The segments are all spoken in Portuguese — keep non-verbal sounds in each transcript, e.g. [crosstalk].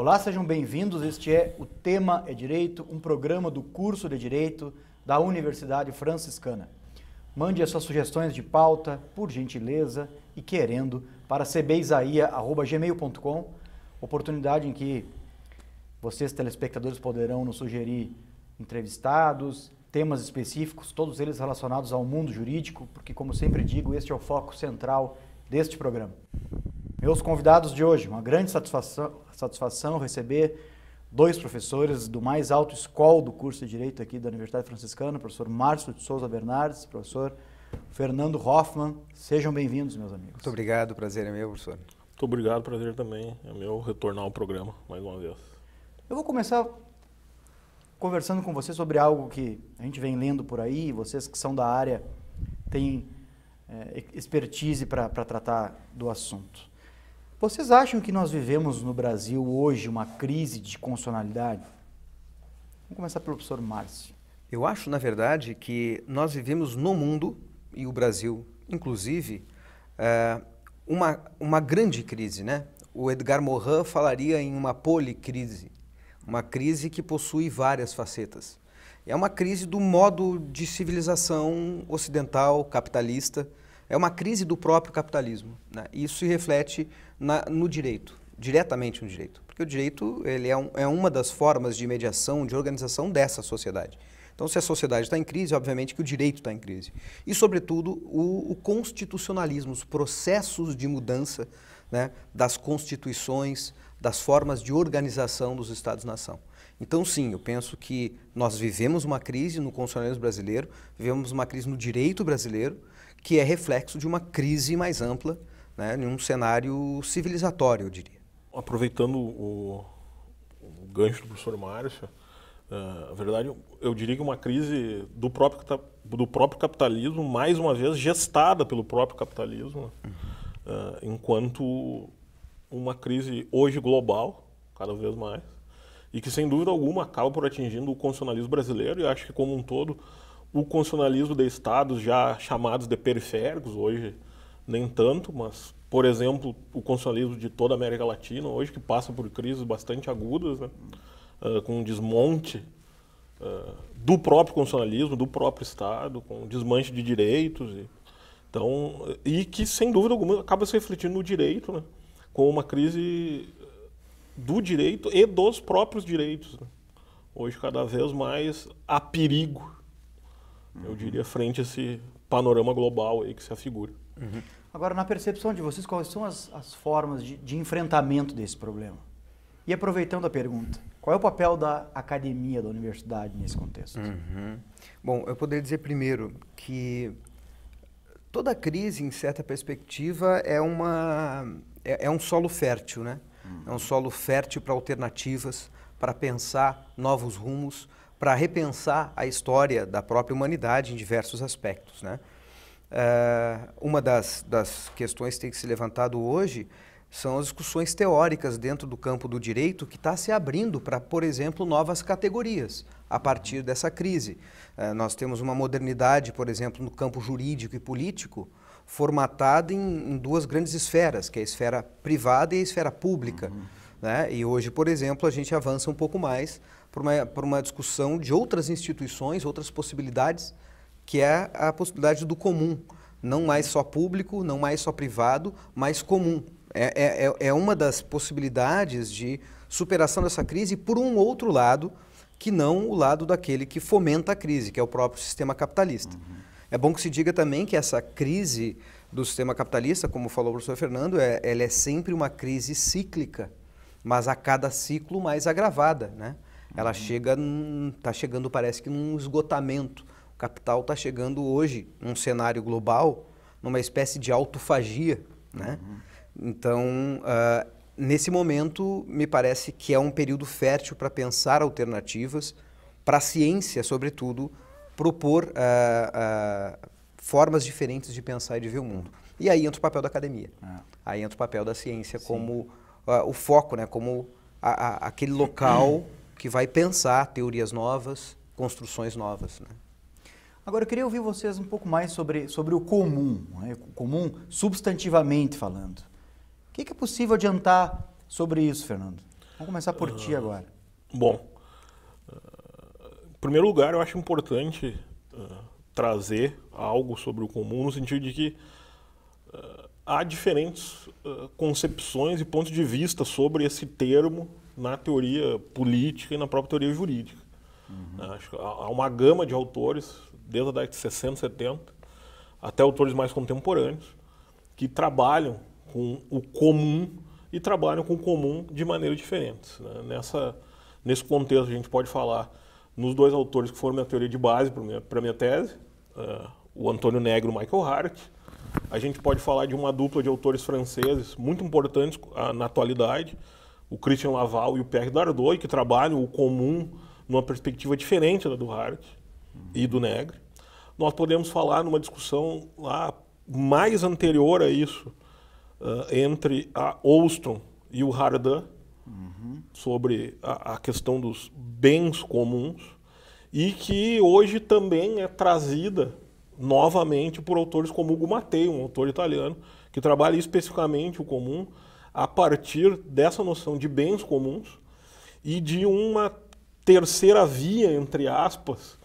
Olá, sejam bem-vindos. Este é o Tema é Direito, um programa do curso de Direito da Universidade Franciscana. Mande as suas sugestões de pauta, por gentileza e querendo, para cbisaia@gmail.com. oportunidade em que vocês, telespectadores, poderão nos sugerir entrevistados, temas específicos, todos eles relacionados ao mundo jurídico, porque, como sempre digo, este é o foco central deste programa. Meus convidados de hoje, uma grande satisfação, satisfação receber dois professores do mais alto escol do curso de Direito aqui da Universidade Franciscana, o professor Márcio de Souza Bernardes, professor Fernando Hoffman. Sejam bem-vindos, meus amigos. Muito obrigado, prazer é meu, professor. Muito obrigado, prazer também é meu retornar ao programa mais uma vez. Eu vou começar conversando com você sobre algo que a gente vem lendo por aí, vocês que são da área têm é, expertise para tratar do assunto. Vocês acham que nós vivemos no Brasil hoje uma crise de constitucionalidade? Vamos começar pelo professor Márcio. Eu acho, na verdade, que nós vivemos no mundo, e o Brasil inclusive, eh, uma, uma grande crise. Né? O Edgar Morin falaria em uma policrise, uma crise que possui várias facetas. É uma crise do modo de civilização ocidental, capitalista, é uma crise do próprio capitalismo. Né? Isso se reflete na, no direito, diretamente no direito. Porque o direito ele é, um, é uma das formas de mediação, de organização dessa sociedade. Então, se a sociedade está em crise, obviamente que o direito está em crise. E, sobretudo, o, o constitucionalismo, os processos de mudança né, das constituições, das formas de organização dos Estados-nação. Então, sim, eu penso que nós vivemos uma crise no constitucionalismo brasileiro, vivemos uma crise no direito brasileiro, que é reflexo de uma crise mais ampla né, em um cenário civilizatório, eu diria. Aproveitando o, o gancho do professor Márcio, uh, eh, a verdade, eu diria que uma crise do próprio, do próprio capitalismo, mais uma vez gestada pelo próprio capitalismo, uhum. uh, enquanto uma crise hoje global, cada vez mais, e que sem dúvida alguma acaba por atingindo o constitucionalismo brasileiro e acho que como um todo o constitucionalismo de estados já chamados de periféricos hoje nem tanto, mas, por exemplo, o constitucionalismo de toda a América Latina, hoje que passa por crises bastante agudas, né? uh, com um desmonte uh, do próprio constitucionalismo, do próprio Estado, com um desmanche de direitos. E, então, e que, sem dúvida alguma, acaba se refletindo no direito, né? com uma crise do direito e dos próprios direitos. Né? Hoje, cada vez mais há perigo, uhum. eu diria, frente a esse panorama global aí que se afigura. Uhum. Agora, na percepção de vocês, quais são as, as formas de, de enfrentamento desse problema? E aproveitando a pergunta, qual é o papel da academia, da universidade nesse contexto? Uhum. Bom, eu poderia dizer primeiro que toda crise, em certa perspectiva, é, uma, é, é um solo fértil, né? É um uhum. solo fértil para alternativas, para pensar novos rumos, para repensar a história da própria humanidade em diversos aspectos, né? Uh, uma das, das questões que tem que ser levantado hoje são as discussões teóricas dentro do campo do direito que está se abrindo para, por exemplo, novas categorias a partir dessa crise. Uh, nós temos uma modernidade, por exemplo, no campo jurídico e político, formatada em, em duas grandes esferas, que é a esfera privada e a esfera pública. Uhum. Né? E hoje, por exemplo, a gente avança um pouco mais para uma, por uma discussão de outras instituições, outras possibilidades que é a possibilidade do comum, não mais só público, não mais só privado, mas comum. É, é, é, é uma das possibilidades de superação dessa crise por um outro lado que não o lado daquele que fomenta a crise, que é o próprio sistema capitalista. Uhum. É bom que se diga também que essa crise do sistema capitalista, como falou o professor Fernando, é, ela é sempre uma crise cíclica, mas a cada ciclo mais agravada. Né? Ela uhum. chega, está chegando, parece que, num esgotamento capital está chegando hoje, num cenário global, numa espécie de autofagia. Né? Uhum. Então, uh, nesse momento, me parece que é um período fértil para pensar alternativas, para a ciência, sobretudo, propor uh, uh, formas diferentes de pensar e de ver o mundo. E aí entra o papel da academia. É. Aí entra o papel da ciência Sim. como o foco, né? como a, a, aquele local [clears throat] que vai pensar teorias novas, construções novas. Né? Agora, eu queria ouvir vocês um pouco mais sobre, sobre o comum, né? o comum substantivamente falando. O que é possível adiantar sobre isso, Fernando? Vamos começar por uh, ti ah, agora. Bom, uh, em primeiro lugar, eu acho importante uh, trazer algo sobre o comum no sentido de que há diferentes concepções e pontos de vista sobre esse termo na teoria política e na própria teoria jurídica. Uhum. Acho que há uma gama de autores desde a década de 60, 70, até autores mais contemporâneos, que trabalham com o comum e trabalham com o comum de maneiras diferentes. Né? Nessa, nesse contexto, a gente pode falar nos dois autores que foram minha teoria de base para minha, minha tese, uh, o Antônio Negro e o Michael Hart. A gente pode falar de uma dupla de autores franceses muito importantes uh, na atualidade, o Christian Laval e o Pierre Dardot, que trabalham o comum numa perspectiva diferente da do Hart e do Negre. Nós podemos falar numa discussão lá mais anterior a isso, uh, entre a Olston e o Hardin, uhum. sobre a, a, questão dos bens comuns, e que hoje também é trazida novamente por autores como Hugo Mattei, um autor italiano, que trabalha especificamente o comum a partir dessa noção de bens comuns e de uma terceira via, entre aspas,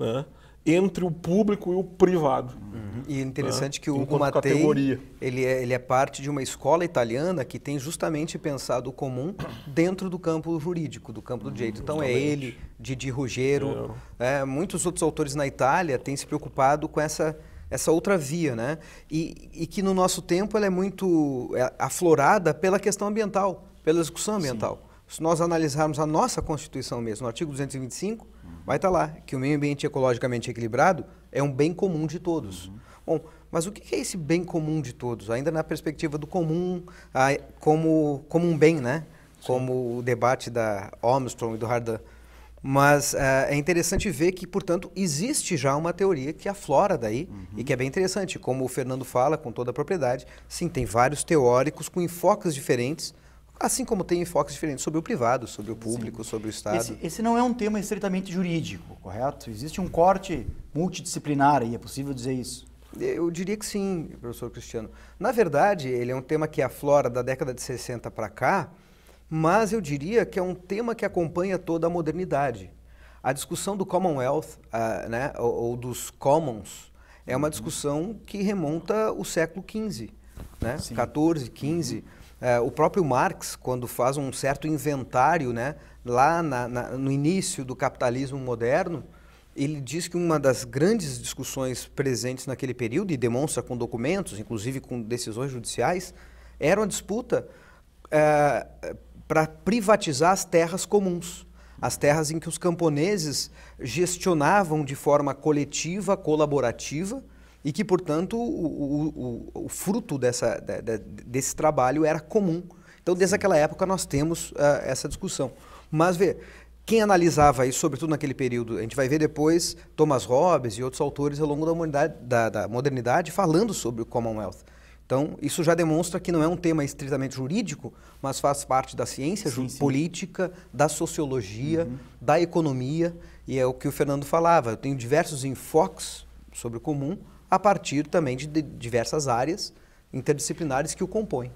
né? entre o público e o privado. Uhum. E é interessante né? que o Hugo Matei, ele é, ele é parte de uma escola italiana que tem justamente pensado o comum dentro do campo jurídico, do campo do direito. Então é ele, Didi Ruggiero, é. É, muitos outros autores na Itália têm se preocupado com essa essa outra via, né? E, e que no nosso tempo ela é muito é, aflorada pela questão ambiental, pela discussão ambiental. Sim. Se nós analisarmos a nossa Constituição mesmo, no artigo 225, vai estar tá lá que o meio ambiente ecologicamente equilibrado é um bem comum de todos. Uhum. Bom, mas o que é esse bem comum de todos? Ainda na perspectiva do comum, como, como um bem, né? Sim. Como o debate da Armstrong e do Hardin. Mas eh, é interessante ver que, portanto, existe já uma teoria que aflora daí uhum. e que é bem interessante. Como o Fernando fala com toda a propriedade, sim, tem vários teóricos com enfoques diferentes Assim como tem enfoques diferentes sobre o privado, sobre o público, Sim. sobre o Estado. Esse, esse, não é um tema estritamente jurídico, correto? Existe um corte multidisciplinar aí, é possível dizer isso? Eu diria que sim, professor Cristiano. Na verdade, ele é um tema que aflora da década de 60 para cá, mas eu diria que é um tema que acompanha toda a modernidade. A discussão do Commonwealth, uh, né, ou, ou, dos Commons, é uma uhum. discussão que remonta o século XV, né? 14, 15. É, o próprio Marx, quando faz um certo inventário, né, lá na, na, no início do capitalismo moderno, ele diz que uma das grandes discussões presentes naquele período, e demonstra com documentos, inclusive com decisões judiciais, era uma disputa é, para privatizar as terras comuns. As terras em que os camponeses gestionavam de forma coletiva, colaborativa, e que, portanto, o, o, o fruto dessa, de, de, desse trabalho era comum. Então, desde aquela época, nós temos uh, essa discussão. Mas, vê, quem analisava isso, sobretudo naquele período, a gente vai ver depois Thomas Hobbes e outros autores ao longo da, da, da modernidade falando sobre o Commonwealth. Então, isso já demonstra que não é um tema estritamente jurídico, mas faz parte da ciência sim, sim. política, da sociologia, uhum. da economia, e é o que o Fernando falava. Eu tenho diversos enfoques sobre o comum, a partir também de, diversas áreas interdisciplinares que o compõem.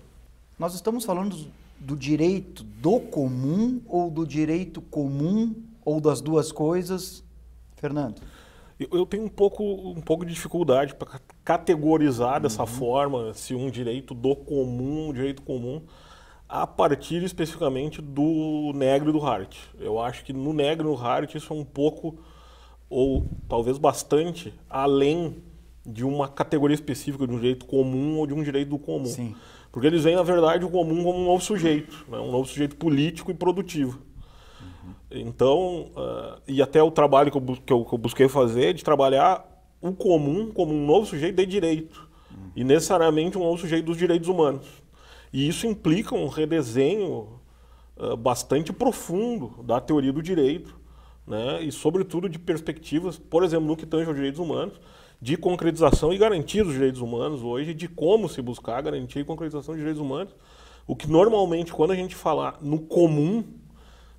Nós estamos falando do direito do comum ou do direito comum ou das duas coisas, Fernando? Eu, tenho um pouco, um pouco de dificuldade para categorizar dessa uhum. forma se um direito do comum, um direito comum, a partir especificamente do negro e do Hart. Eu acho que no negro e no Hart isso é um pouco, ou talvez bastante, além de uma categoria específica, de um direito comum ou de um direito do comum. Sim. Porque eles veem, na verdade, o comum como um novo sujeito, né? um novo sujeito político e produtivo. Uhum. Então, uh, e até o trabalho que eu, que, eu, que eu, busquei fazer, de trabalhar o comum como um novo sujeito de direito, uhum. e necessariamente um novo sujeito dos direitos humanos. E isso implica um redesenho uh, bastante profundo da teoria do direito, né? e sobretudo de perspectivas, por exemplo, no que tange aos direitos humanos, de concretização e garantir os direitos humanos hoje, de como se buscar garantir e concretização de direitos humanos. O que normalmente, quando a gente falar no comum,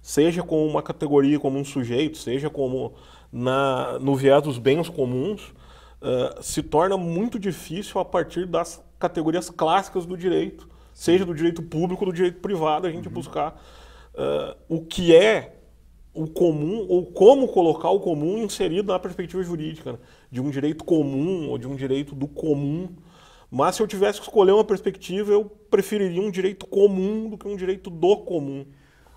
seja como uma categoria, como um sujeito, seja como na, no viés dos bens comuns, uh, se torna muito difícil a partir das categorias clássicas do direito, seja do direito público ou do direito privado, a gente uhum. buscar uh, o que é o comum ou como colocar o comum inserido na perspectiva jurídica. Né? de um direito comum ou de um direito do comum. Mas se eu tivesse que escolher uma perspectiva, eu preferiria um direito comum do que um direito do comum.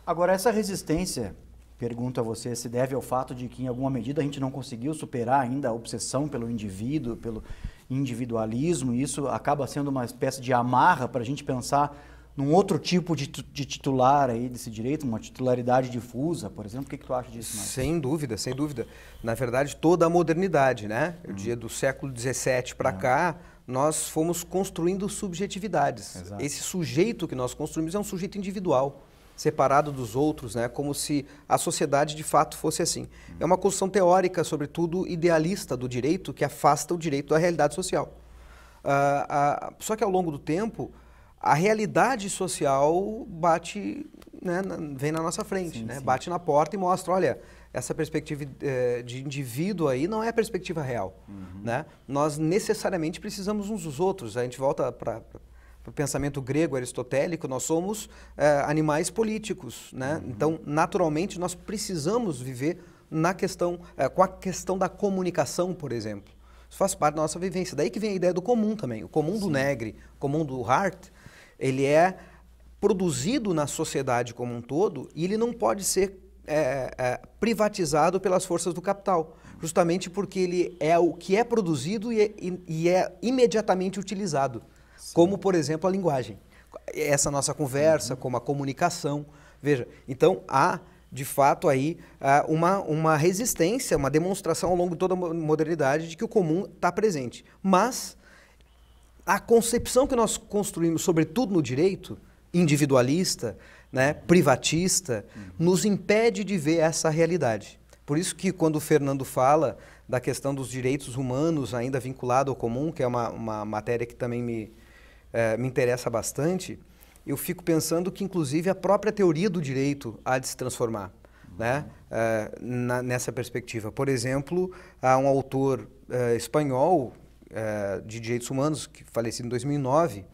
Agora, essa resistência, pergunto a você, se deve ao fato de que, em alguma medida, a gente não conseguiu superar ainda a obsessão pelo indivíduo, pelo individualismo, e isso acaba sendo uma espécie de amarra para a gente pensar num outro tipo de, de, titular aí desse direito, uma titularidade difusa, por exemplo? O que, que tu acha disso? Marcos? Sem dúvida, sem dúvida. Na verdade, toda a modernidade, né? Uhum. Eu do século XVII para uhum. cá, nós fomos construindo subjetividades. Exato. Esse sujeito que nós construímos é um sujeito individual, separado dos outros, né? Como se a sociedade de fato fosse assim. Uhum. É uma construção teórica, sobretudo idealista do direito, que afasta o direito da realidade social. Uh, uh, só que ao longo do tempo a realidade social bate, né, vem na nossa frente, sim, né? Sim. bate na porta e mostra, olha, essa perspectiva eh, de indivíduo aí não é a perspectiva real. Uhum. Né? Nós necessariamente precisamos uns dos outros. A gente volta para o pensamento grego aristotélico, nós somos eh, animais políticos. Né? Uhum. Então, naturalmente, nós precisamos viver na questão, eh, com a questão da comunicação, por exemplo. Isso faz parte da nossa vivência. Daí que vem a ideia do comum também. O comum Sim. do negre, o comum do Hart, ele é produzido na sociedade como um todo e ele não pode ser é, é, privatizado pelas forças do capital, justamente porque ele é o que é produzido e é, e é imediatamente utilizado, Sim. como, por exemplo, a linguagem. Essa nossa conversa, uhum. como a comunicação. Veja, então há de fato aí ah, uma, uma resistência, uma demonstração ao longo de toda a modernidade de que o comum está presente. Mas a concepção que nós construímos, sobretudo no direito, individualista, né, privatista, uhum. nos impede de ver essa realidade. Por isso que quando o Fernando fala da questão dos direitos humanos ainda vinculado ao comum, que é uma, uma matéria que também me, é, me interessa bastante, eu fico pensando que, inclusive, a própria teoria do direito há de se transformar. Uhum. Né? Uh, na, nessa perspectiva. Por exemplo, há um autor uh, espanhol uh, de direitos humanos, que falecido em 2009,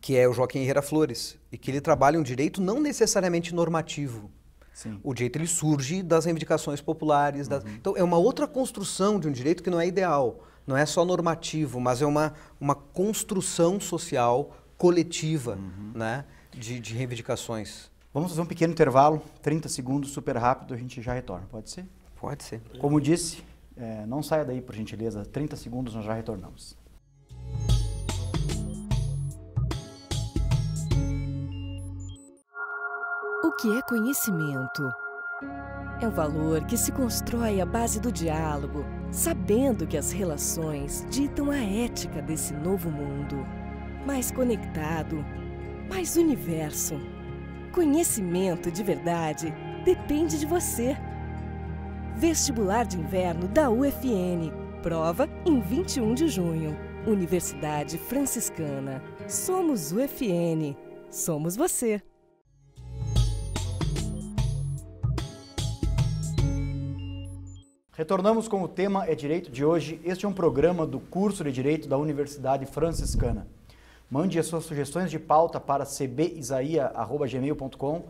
que é o Joaquim Herrera Flores, e que ele trabalha um direito não necessariamente normativo. Sim. O direito ele surge das reivindicações populares. Das... Uhum. Então, é uma outra construção de um direito que não é ideal. Não é só normativo, mas é uma, uma construção social coletiva uhum. né, de, de reivindicações. Vamos fazer um pequeno intervalo, 30 segundos, super rápido, a gente já retorna. Pode ser? Pode ser. Como disse, é, não saia daí, por gentileza. 30 segundos, nós já retornamos. O que é conhecimento? É o valor que se constrói à base do diálogo, sabendo que as relações ditam a ética desse novo mundo mais conectado, mais universo. Conhecimento de verdade depende de você. Vestibular de Inverno da UFN. Prova em 21 de junho. Universidade Franciscana. Somos UFN. Somos você. Retornamos com o tema É Direito de hoje. Este é um programa do curso de Direito da Universidade Franciscana. Mande as suas sugestões de pauta para cbisaia.gmail.com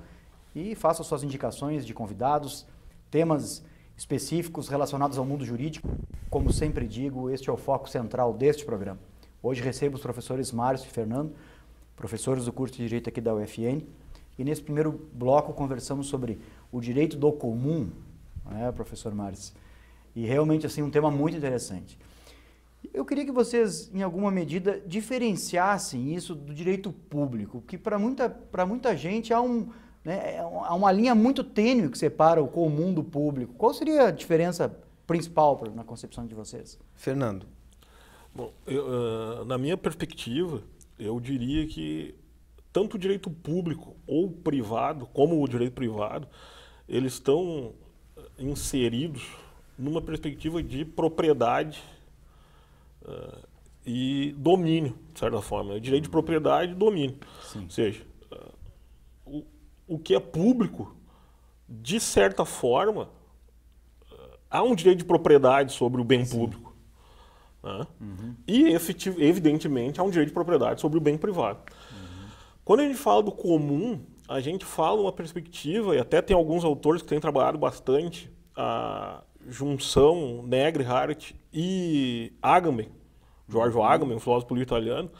e faça suas indicações de convidados, temas específicos relacionados ao mundo jurídico. Como sempre digo, este é o foco central deste programa. Hoje recebo os professores Márcio e Fernando, professores do curso de Direito aqui da UFN, e nesse primeiro bloco conversamos sobre o direito do comum, né, professor Márcio? E realmente, assim, um tema muito interessante. Eu queria que vocês, em alguma medida, diferenciassem isso do direito público, que para muita, muita gente há, um, né, é há uma linha muito tênue que separa o comum do público. Qual seria a diferença principal na concepção de vocês? Fernando. Bom, eu, na minha perspectiva, eu diria que tanto o direito público ou privado, como o direito privado, eles estão inseridos numa perspectiva de propriedade ah, e domínio, de certa forma. Né? Direito de propriedade e domínio. Sim. Ou seja, ah, o, o que é público, de certa forma, ah, há um direito de propriedade sobre o bem Sim. público. Né? Uhum. E, evidentemente, há um direito de propriedade sobre o bem privado. Uhum. Quando a gente fala do comum, a gente fala uma perspectiva, e até tem alguns autores que têm trabalhado bastante a junção Negri, Hart e Agamben, Giorgio uhum. Agamben, um filósofo político italiano,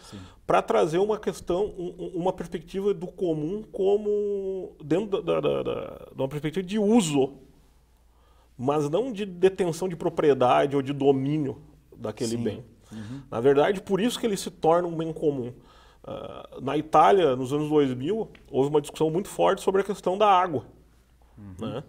para trazer uma questão, um, uma perspectiva do comum como dentro da, da, da, de uma perspectiva de uso, mas não de detenção de propriedade ou de domínio daquele Sim. bem. Uhum. Na verdade, por isso que ele se torna um bem comum. Uh, na Itália, nos anos 2000, houve uma discussão muito forte sobre a questão da água. Uhum. Né?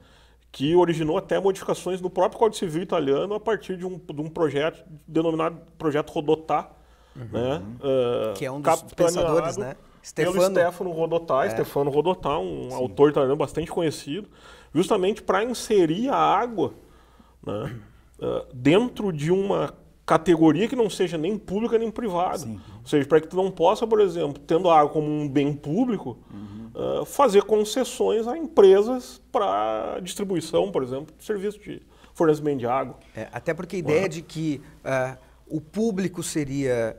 que originou até modificações no próprio Código Civil italiano a partir de um, de um projeto denominado Projeto Rodotá, uhum. né? Ah, que é um dos pensadores, né? Stefano. Pelo Stefano Rodotá, é. Stefano Rodotá, um Sim. autor italiano bastante conhecido, justamente para inserir a água né, uh, dentro de uma categoria que não seja nem pública nem privada. Sim. Ou seja, para que tu não possa, por exemplo, tendo a água como um bem público, uhum. uh, fazer concessões a empresas para distribuição, por exemplo, de serviço de fornecimento de água. É, até porque a ideia uhum. de que uh, o público seria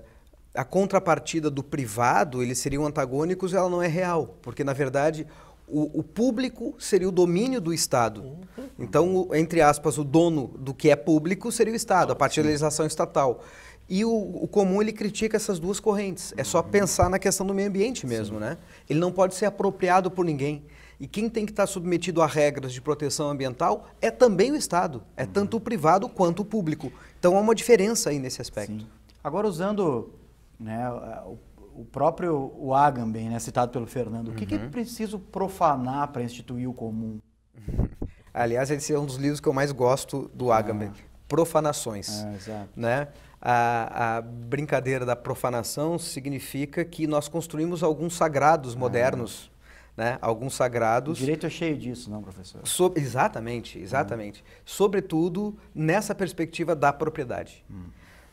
a contrapartida do privado, eles seriam antagônicos, ela não é real. Porque, na verdade, o, o, público seria o domínio do Estado. Então, entre aspas, o dono do que é público seria o Estado, a partir da legislação estatal. E o, o, comum ele critica essas duas correntes. É só pensar na questão do meio ambiente mesmo, Sim. né? Ele não pode ser apropriado por ninguém. E quem tem que estar submetido a regras de proteção ambiental é também o Estado. É uhum. tanto o privado quanto o público. Então há uma diferença aí nesse aspecto. Sim. Agora usando né, o o próprio o Agamben, né, citado pelo Fernando, o que, uhum. que é uhum. preciso profanar para instituir o comum? [laughs] Aliás, esse é um dos livros que eu mais gosto do Agamben. Ah. Profanações. Ah, exato. Né? A, a, brincadeira da profanação significa que nós construímos alguns sagrados ah. modernos. Né? Alguns sagrados. O direito é cheio disso, não, professor? So... exatamente, exatamente. Ah. Sobretudo nessa perspectiva da propriedade. Hum.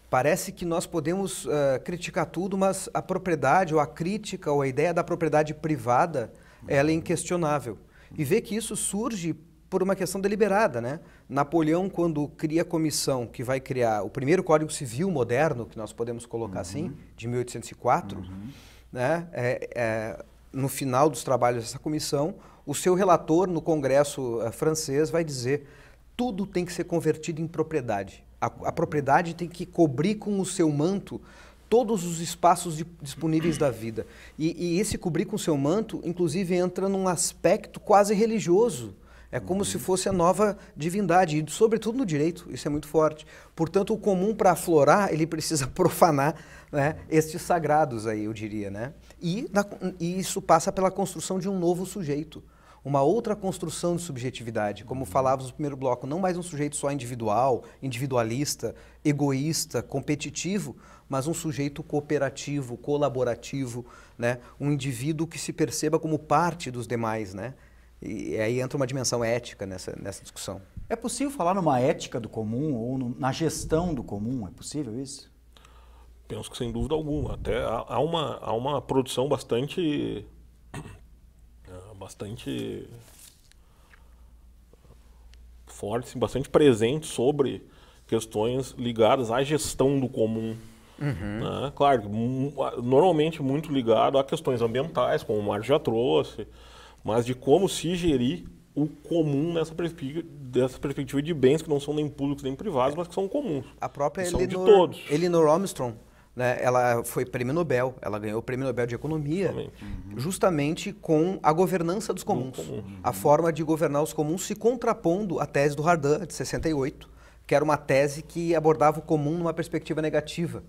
Parece que nós podemos uh, criticar tudo, mas a propriedade, ou a crítica, ou a ideia da propriedade privada, ela é inquestionável. E ver que isso surge por uma questão deliberada, né? Napoleão, quando cria a comissão que vai criar o primeiro Código Civil moderno, que nós podemos colocar assim, uhum. assim, de 1804, uhum. né? É, é, no final dos trabalhos dessa comissão, o seu relator no Congresso uh, francês vai dizer tudo tem que ser convertido em propriedade. A, a propriedade tem que cobrir com o seu manto todos os espaços de, disponíveis da vida. E, e, esse cobrir com o seu manto, inclusive, entra num aspecto quase religioso. É como uhum. se fosse a nova divindade, e sobretudo no direito, isso é muito forte. Portanto, o comum para aflorar, ele precisa [laughs] profanar né, estes sagrados aí, eu diria. Né? E, na, e isso passa pela construção de um novo sujeito uma outra construção de subjetividade, como uhum. falávamos no primeiro bloco, não mais um sujeito só individual, individualista, egoísta, competitivo, mas um sujeito cooperativo, colaborativo, né? um indivíduo que se perceba como parte dos demais. Né? E aí entra uma dimensão ética nessa, nessa discussão. É possível falar numa ética do comum ou no, na gestão do comum? É possível isso? Penso que sem dúvida alguma. Até há, há uma, há uma produção bastante bastante forte, bastante presente sobre questões ligadas à gestão do comum. Uhum. Né? Claro, normalmente muito ligado a questões ambientais, como o Mário já trouxe, mas de como se gerir o comum nessa perspectiva, dessa perspectiva de bens que não são nem públicos nem privados, é. mas que são comuns. A própria Elinor, são de todos. Elinor Armstrong né? Ela foi prêmio Nobel, ela ganhou o prêmio Nobel de Economia, uhum. justamente com a governança dos comuns. Uhum. A forma de governar os comuns se contrapondo à tese do Hardin, de 68, que era uma tese que abordava o comum numa perspectiva negativa.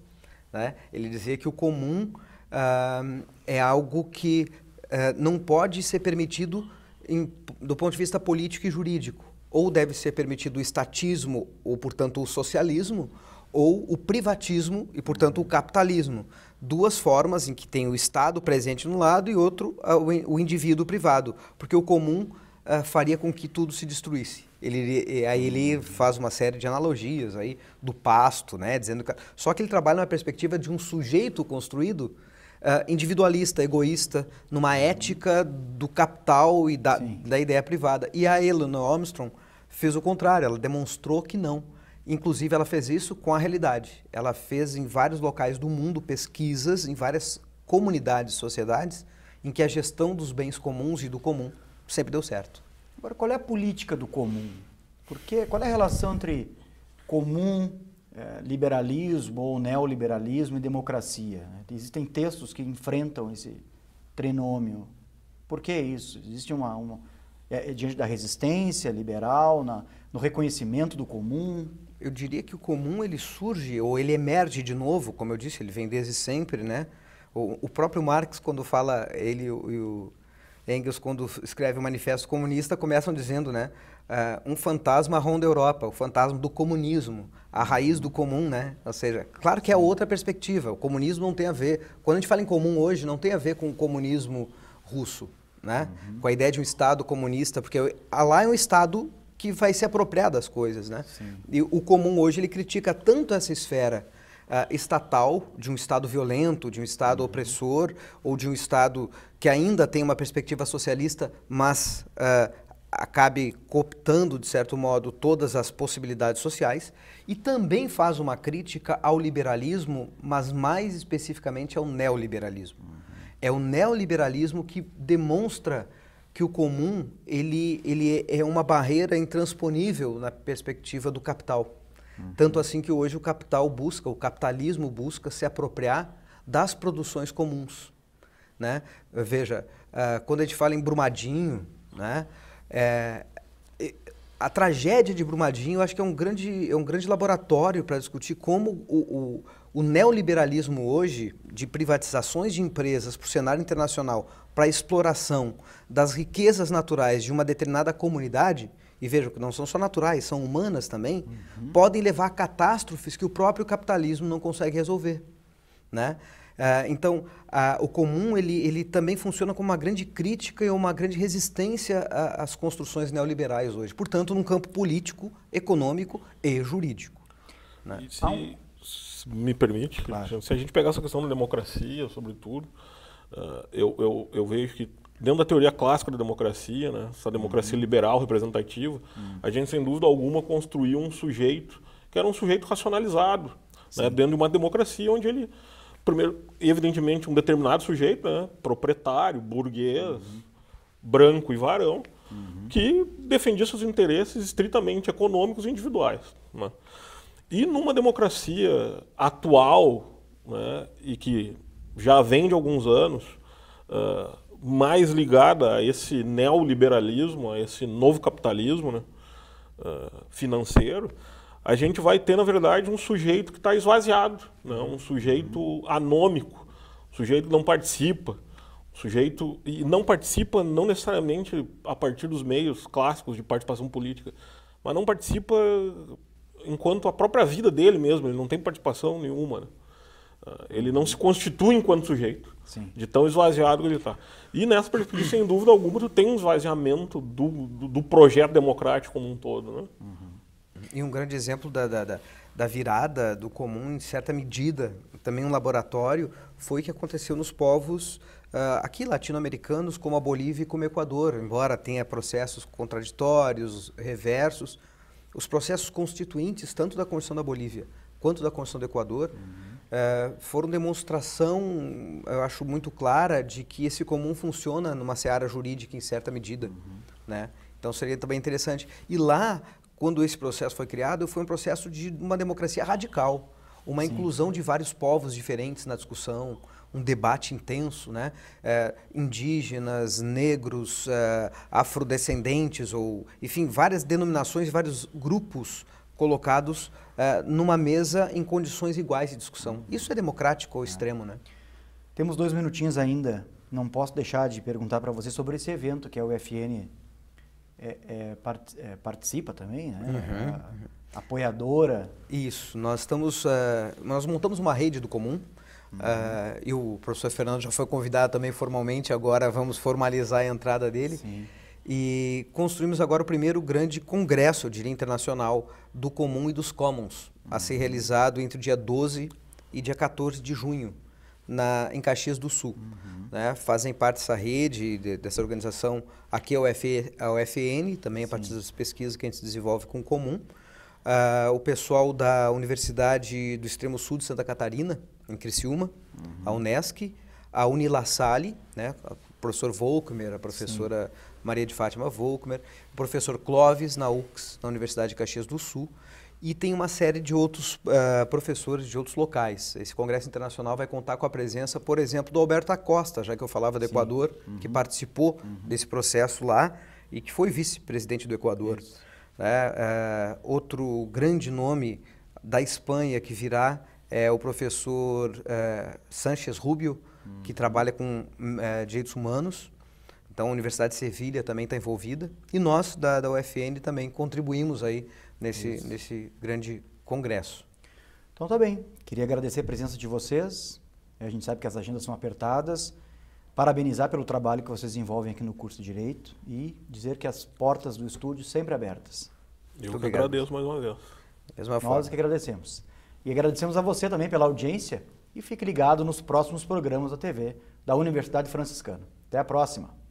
Né? Ele dizia que o comum uh, é algo que uh, não pode ser permitido em, do ponto de vista político e jurídico. Ou deve ser permitido o estatismo, ou, portanto, o socialismo, ou o privatismo e, portanto, o capitalismo. Duas formas em que tem o Estado presente no lado e outro ah, o indivíduo privado, porque o comum uh, faria com que tudo se destruísse. Ele, aí ele faz uma série de analogias aí do pasto, né, dizendo que... só que ele trabalha na perspectiva de um sujeito construído Uh, individualista, egoísta, numa ética do capital e da, da ideia privada. E a Eleanor Armstrong fez o contrário, ela demonstrou que não. Inclusive, ela fez isso com a realidade. Ela fez em vários locais do mundo pesquisas, em várias comunidades, sociedades, em que a gestão dos bens comuns e do comum sempre deu certo. Agora, qual é a política do comum? Porque qual é a relação entre comum, eh, liberalismo ou neoliberalismo e democracia? Existem textos que enfrentam esse trinômio. Por que isso? Existe uma, uma é, é diante da resistência liberal, na, no reconhecimento do comum? eu diria que o comum ele surge ou ele emerge de novo, como eu disse, ele vem desde sempre, né? O, o próprio Marx quando fala ele e o, Engels quando escreve o Manifesto Comunista começam dizendo, né? Uh, um fantasma ronda a Europa, o fantasma do comunismo, a raiz do comum, né? Ou seja, claro que é outra perspectiva. O comunismo não tem a ver. Quando a gente fala em comum hoje, não tem a ver com o comunismo russo, né? Uhum. Com a ideia de um Estado comunista, porque lá é um Estado que vai se apropriar das coisas, né? Sim. E o comum hoje ele critica tanto essa esfera uh, estatal de um estado violento, de um estado uhum. opressor ou de um estado que ainda tem uma perspectiva socialista, mas uh, acabe cooptando de certo modo todas as possibilidades sociais e também faz uma crítica ao liberalismo, mas mais especificamente ao neoliberalismo. Uhum. É o neoliberalismo que demonstra que o comum ele, ele é uma barreira intransponível na perspectiva do capital. Uhum. Tanto assim que hoje o capital busca, o capitalismo busca se apropriar das produções comuns. Né? Veja, uh, quando a gente fala em Brumadinho, né? É, a tragédia de Brumadinho, eu acho que é um grande, é um grande laboratório para discutir como o, o o neoliberalismo hoje, de privatizações de empresas para o cenário internacional, para a exploração das riquezas naturais de uma determinada comunidade, e vejam que não são só naturais, são humanas também, uhum. podem levar a catástrofes que o próprio capitalismo não consegue resolver. Né? Uh, então, uh, o comum ele, ele também funciona como uma grande crítica e uma grande resistência às construções neoliberais hoje. Portanto, num campo político, econômico e jurídico. Né? E se, me permite. Claro. Se a gente pegar essa questão da democracia, sobretudo, uh, eu, eu, eu vejo que dentro da teoria clássica da democracia, né, essa democracia uhum. liberal representativa, uhum. a gente sem dúvida alguma construiu um sujeito que era um sujeito racionalizado, né, dentro de uma democracia onde ele, primeiro, evidentemente, um determinado sujeito, né, proprietário, burguês, uhum. branco e varão, uhum. que defendia seus interesses estritamente econômicos e individuais. Né. E numa democracia atual, né, e que já vem de alguns anos, uh, mais ligada a esse neoliberalismo, a esse novo capitalismo né, uh, financeiro, a gente vai ter, na verdade, um sujeito que está esvaziado, né, um sujeito anômico, um sujeito que não participa, um sujeito. E não participa não necessariamente a partir dos meios clássicos de participação política, mas não participa enquanto a própria vida dele mesmo, ele não tem participação nenhuma. Né? Ah, ele não se constitui enquanto sujeito, Sim. de tão esvaziado que ele está. E nessa perspectiva, sem dúvida alguma, tu tem um esvaziamento do, do, do projeto democrático como um todo. Né? Uhum. E um grande exemplo da, da, da da virada do comum em certa medida, também um laboratório, foi o que aconteceu nos povos uh, aqui latino-americanos, como a Bolívia e como o Equador, embora tenha processos contraditórios, reversos, os processos constituintes, tanto da Constituição da Bolívia quanto da Constituição do Equador, uhum. Eh, foram demonstração, eu acho, muito clara de que esse comum funciona numa seara jurídica em certa medida. Uhum. Né? Então seria também interessante. E lá, quando esse processo foi criado, foi um processo de uma democracia radical, uma Sim. inclusão de vários povos diferentes na discussão, um debate intenso, né? É, indígenas, negros, é, afrodescendentes, ou, enfim, várias denominações, vários grupos colocados é, numa mesa em condições iguais de discussão. Isso é democrático ao é. extremo, né? Temos dois minutinhos ainda. Não posso deixar de perguntar para você sobre esse evento que a UFN é, é, part, participa também, né? Uhum. A, uhum. apoiadora. Isso. Nós estamos, nós montamos uma rede do comum Uhum. Uh, e o professor Fernando já foi convidado também formalmente, agora vamos formalizar a entrada dele. Sim. E construímos agora o primeiro grande congresso, eu diria, internacional do comum e dos commons, uhum. a ser hum. realizado entre o dia 12 e dia 14 de junho, na, em Caxias do Sul. Uhum. Né? Fazem parte dessa rede, de, dessa organização, aqui a, a UFN, também a é partir das pesquisas que a gente desenvolve com o comum uh, o pessoal da Universidade do Extremo Sul de Santa Catarina, em Criciúma, uhum. a UNESCO, a Unilassale, né, o professor Volkmer, a professora Sim. Maria de Fátima Volkmer, o professor Clóvis, na UX, na Universidade de Caxias do Sul, e tem uma série de outros uh, professores de outros locais. Esse congresso internacional vai contar com a presença, por exemplo, do Alberto Acosta, já que eu falava do Sim. Equador, uhum. que participou uhum. desse processo lá e que foi vice-presidente do Equador. Isso. É, outro grande nome da Espanha que virá é o professor é, eh, Sanchez Rubio, hum. que trabalha com é, direitos humanos. Então, a Universidade de Sevilha também está envolvida. E nós, da, da UFN, também contribuímos aí nesse, nesse grande congresso. Então, tá bem. Queria agradecer a presença de vocês. A gente sabe que as agendas são apertadas parabenizar pelo trabalho que vocês envolvem aqui no curso de Direito e dizer que as portas do estúdio sempre abertas. Eu Muito que obrigado. agradeço mais uma vez. Mesma Nós forma. que agradecemos. E agradecemos a você também pela audiência e fique ligado nos próximos programas da TV da Universidade Franciscana. Até a próxima!